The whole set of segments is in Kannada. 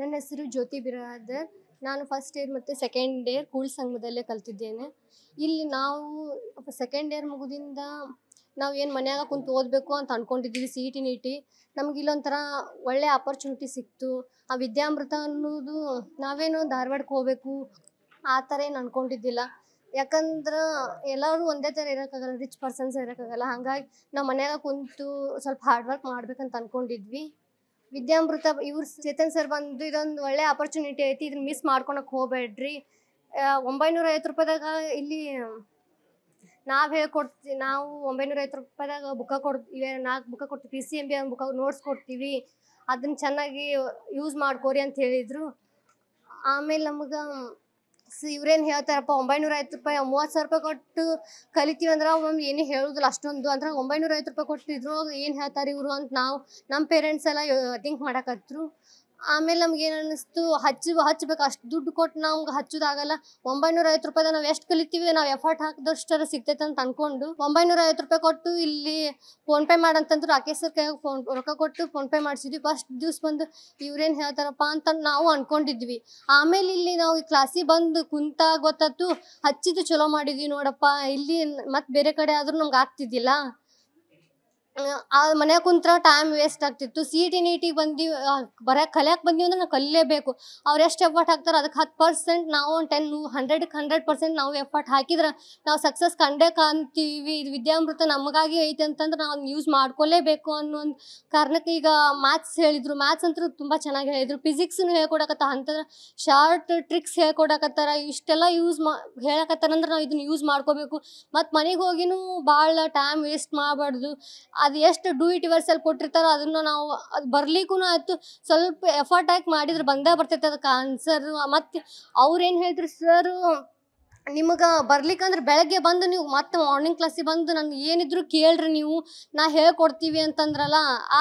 ನನ್ನ ಹೆಸರು ಜ್ಯೋತಿ ಬಿರಾದರ್ ನಾನು ಫಸ್ಟ್ ಇಯರ್ ಮತ್ತು ಸೆಕೆಂಡ್ ಇಯರ್ ಕೂಳ್ ಸಂಘದಲ್ಲೇ ಕಲ್ತಿದ್ದೇನೆ ಇಲ್ಲಿ ನಾವು ಸೆಕೆಂಡ್ ಇಯರ್ ಮುಗಿದಿಂದ ನಾವು ಏನು ಮನೆಯಾಗ ಕುಂತು ಓದಬೇಕು ಅಂತ ಅಂದ್ಕೊಂಡಿದ್ದೀವಿ C E e T NEET ನಮ್ಗೆ ಇಲ್ಲೊಂಥರ ಒಳ್ಳೆ ಆಪರ್ಚುನಿಟಿ ಸಿಕ್ತು ಆ ವಿದ್ಯಾಮೃತ ಅನ್ನೋದು ನಾವೇನು ಧಾರವಾಡಕ್ಕೆ ಹೋಗ್ಬೇಕು ಆ ಥರ ಏನು ಅಂದ್ಕೊಂಡಿದ್ದಿಲ್ಲ ಯಾಕಂದ್ರೆ ಎಲ್ಲರೂ ಒಂದೇ ಥರ ಇರೋಕ್ಕಾಗಲ್ಲ ರಿಚ್ ಪರ್ಸನ್ಸ್ ಇರೋಕ್ಕಾಗಲ್ಲ ಹಾಗಾಗಿ ನಾವು ಮನೆಯಾಗ ಕುಂತು ಸ್ವಲ್ಪ ಹಾರ್ಡ್ ವರ್ಕ್ ಮಾಡ್ಬೇಕಂತ ಅಂದ್ಕೊಂಡಿದ್ವಿ ವಿದ್ಯಾಮೃತ ಇವ್ರು ಚೇತನ್ ಸರ್ ಬಂದು ಇದೊಂದು ಒಳ್ಳೆ ಆಪರ್ಚುನಿಟಿ ಐತಿ ಇದನ್ನ ಮಿಸ್ ಮಾಡ್ಕೊಳಕ್ ಹೋಗ್ಬೇಡ್ರಿ ಒಂಬೈನೂರ ಐವತ್ತು ರೂಪಾಯಿದಾಗ ಇಲ್ಲಿ ನಾವು ಹೇಳ್ಕೊಡ್ತೀವಿ ನಾವು ಒಂಬೈನೂರ ಐವತ್ತು ರೂಪಾಯಿದಾಗ ಬುಕ್ಕ ಕೊಡ್ತೀವಿ ನಾಲ್ಕು ಬುಕ್ಕ ಕೊಡ್ತೀವಿ ಪಿ ಸಿ ಎಮ್ ಬಿ ಅನ್ನೋ ಬುಕ್ಕ ನೋಟ್ಸ್ ಕೊಡ್ತೀವಿ ಅದನ್ನ ಚೆನ್ನಾಗಿ ಯೂಸ್ ಮಾಡ್ಕೋರಿ ಅಂತ ಹೇಳಿದರು ಆಮೇಲೆ ನಮಗೆ ಇವ್ರೇನು ಹೇಳ್ತಾರಪ್ಪ ಒಂಬೈನೂರ ಐವತ್ತು ರೂಪಾಯಿ ಮೂವತ್ತು ಸಾವಿರ ರೂಪಾಯಿ ಕೊಟ್ಟು ಕಲಿತೀವಿ ಅಂದ್ರೆ ಅವ್ರು ಏನೇ ಹೇಳುದಿಲ್ಲ ಅಷ್ಟೊಂದು ಅಂದ್ರೆ ಒಂಬೈನೂರ ಐವತ್ತು ರೂಪಾಯಿ ಕೊಟ್ಟು ಇದ್ರೊಳಗೆ ಏನು ಹೇಳ್ತಾರೆ ಇವರು ಅಂತ ನಾವು ನಮ್ಮ ಪೇರೆಂಟ್ಸ್ ಎಲ್ಲ ಥಿಂಕ್ ಮಾಡಕತ್ರು ಆಮೇಲೆ ನಮ್ಗೆ ಏನ್ ಅನಿಸ್ತು ಹಚ್ಚಿ ಹಚ್ಬೇಕು ಅಷ್ಟು ದುಡ್ಡು ಕೊಟ್ಟು ನಮ್ಗೆ ಹಚ್ಚುದಾಗಲ್ಲ ಒಂಬೈನೂರ ಐವತ್ತು ರೂಪಾಯಿ ನಾವು ಎಷ್ಟು ಕಲಿತೀವಿ ನಾವು ಎಫರ್ಟ್ ಹಾಕಿದಷ್ಟರ ಸಿಗ್ತೈತೆ ಅಂತ ಅನ್ಕೊಂಡು ಒಂಬೈನೂರ ಐವತ್ತು ರೂಪಾಯಿ ಕೊಟ್ಟು ಇಲ್ಲಿ ಫೋನ್ಪೇ ಮಾಡಂತಂದ್ರು ರಾಕೇಶ್ ಸರ್ ಕೈಯಾಗ ಫೋನ್ ರೊಕ್ಕ ಕೊಟ್ಟು ಫೋನ್ ಪೇ ಮಾಡಿಸಿದ್ವಿ ಫಸ್ಟ್ ದಿವ್ಸ ಬಂದು ಇವ್ರೇನ್ ಹೇಳ್ತಾರಪ್ಪ ಅಂತ ನಾವು ಅನ್ಕೊಂಡಿದ್ವಿ ಆಮೇಲೆ ಇಲ್ಲಿ ನಾವು ಕ್ಲಾಸಿಗೆ ಬಂದು ಕುಂತ ಗೊತ್ತಾಯ್ತು ಹಚ್ಚಿದ್ದು ಚಲೋ ಮಾಡಿದ್ವಿ ನೋಡಪ್ಪ ಇಲ್ಲಿ ಮತ್ತೆ ಬೇರೆ ಕಡೆ ಆದ್ರೂ ನಮ್ಗೆ ಆಗ್ತಿದ್ದಿಲ್ಲ ಆ ಮನ್ಯಾಗ ಕುಂತ್ರ ಟೈಮ್ ವೇಸ್ಟ್ ಆಗ್ತಿತ್ತು ಸಿ ನೀಟಿಗೆ ಬಂದು ಬರೋಕೆ ಕಲಿಯಕ್ಕೆ ಬಂದೀವಿ ಅಂದ್ರೆ ನಾವು ಕಲಿಯಲೇಬೇಕು ಅವ್ರು ಎಷ್ಟು ಎಫರ್ಟ್ ಹಾಕ್ತಾರೆ ಅದಕ್ಕೆ ಹತ್ತು ಪರ್ಸೆಂಟ್ ನಾವು ಒಂದು ಟೆನ್ ಹಂಡ್ರೆಡ್ ಹಂಡ್ರೆಡ್ ಪರ್ಸೆಂಟ್ ನಾವು ಎಫರ್ಟ್ ಹಾಕಿದ್ರೆ ನಾವು ಸಕ್ಸಸ್ ಕಂಡೇ ಕಾಣ್ತೀವಿ ಇದು ವಿದ್ಯಾಮೃತ ನಮಗಾಗಿ ಐತೆ ಅಂತಂದ್ರೆ ನಾವು ಯೂಸ್ ಮಾಡ್ಕೊಲೇಬೇಕು ಅನ್ನೋ ಒಂದು ಕಾರಣಕ್ಕೆ ಈಗ ಮ್ಯಾಥ್ಸ್ ಹೇಳಿದರು ಮ್ಯಾಥ್ಸ್ ಅಂತೂ ತುಂಬ ಚೆನ್ನಾಗಿ ಹೇಳಿದರು ಫಿಸಿಕ್ಸನ್ನು ಹೇಳ್ಕೊಡಕತ್ತ ಅಂತಂದ್ರೆ ಶಾರ್ಟ್ ಟ್ರಿಕ್ಸ್ ಹೇಳ್ಕೊಡಕತ್ತಾರ ಇಷ್ಟೆಲ್ಲ ಯೂಸ್ ಮಾ ಹೇಳಕತ್ತಾರಂದ್ರೆ ನಾವು ಇದನ್ನು ಯೂಸ್ ಮಾಡ್ಕೋಬೇಕು ಮತ್ತು ಮನೆಗೆ ಹೋಗಿನೂ ಭಾಳ ಟೈಮ್ ವೇಸ್ಟ್ ಮಾಡಬಾರ್ದು ಅದು ಎಷ್ಟು ಡೂ ಇಟ್ ವರ್ಸಲ್ ಕೊಟ್ಟಿರ್ತಾರೋ ಅದನ್ನು ನಾವು ಅದು ಬರ್ಲಿಕ್ಕೂ ಆಯ್ತು ಸ್ವಲ್ಪ ಎಫರ್ಟ್ ಹಾಕಿ ಮಾಡಿದ್ರೆ ಬಂದೇ ಬರ್ತೈತೆ ಅದಕ್ಕೆ ಆನ್ಸರು ಮತ್ತು ಅವ್ರು ಏನು ಹೇಳಿದ್ರು ಸರ್ ನಿಮಗೆ ಅಂದ್ರೆ ಬೆಳಗ್ಗೆ ಬಂದು ನೀವು ಮತ್ತೆ ಮಾರ್ನಿಂಗ್ ಕ್ಲಾಸಿಗೆ ಬಂದು ನನ್ಗೆ ಏನಿದ್ರು ಕೇಳ್ರಿ ನೀವು ನಾ ಹೇಳ್ಕೊಡ್ತೀವಿ ಅಂತಂದ್ರಲ್ಲ ಆ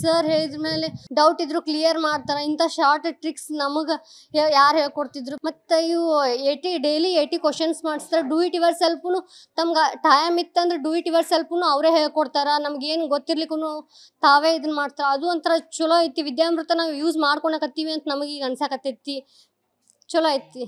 ಸರ್ ಹೇಳಿದ ಮೇಲೆ ಡೌಟ್ ಇದ್ರು ಕ್ಲಿಯರ್ ಮಾಡ್ತಾರೆ ಇಂಥ ಶಾರ್ಟ್ ಟ್ರಿಕ್ಸ್ ನಮಗೆ ಯಾರು ಹೇಳ್ಕೊಡ್ತಿದ್ರು ಮತ್ತು ಇವು ಏಟಿ ಡೈಲಿ ಏಟಿ ಕ್ವಶನ್ಸ್ ಮಾಡಿಸ್ತಾರೆ ಡೂ ಇಟ್ ಇವರ್ ಸೆಲ್ಫು ತಮ್ಗೆ ಟೈಮ್ ಇತ್ತಂದ್ರೆ ಡೂ ಇಟ್ ಇವರ್ ಸೆಲ್ಫು ಅವರೇ ಹೇಳ್ಕೊಡ್ತಾರೆ ನಮಗೇನು ಗೊತ್ತಿರ್ಲಿಕ್ಕೂ ತಾವೇ ಇದನ್ನ ಮಾಡ್ತಾರೆ ಅದು ಒಂಥರ ಚಲೋ ಐತಿ ವಿದ್ಯಾಮೃತ ನಾವು ಯೂಸ್ ಮಾಡ್ಕೊಳಕತ್ತೀವಿ ಅಂತ ನಮಗೆ ಈಗ ಅನ್ಸಕತ್ತೈತಿ ಚಲೋ ಐತಿ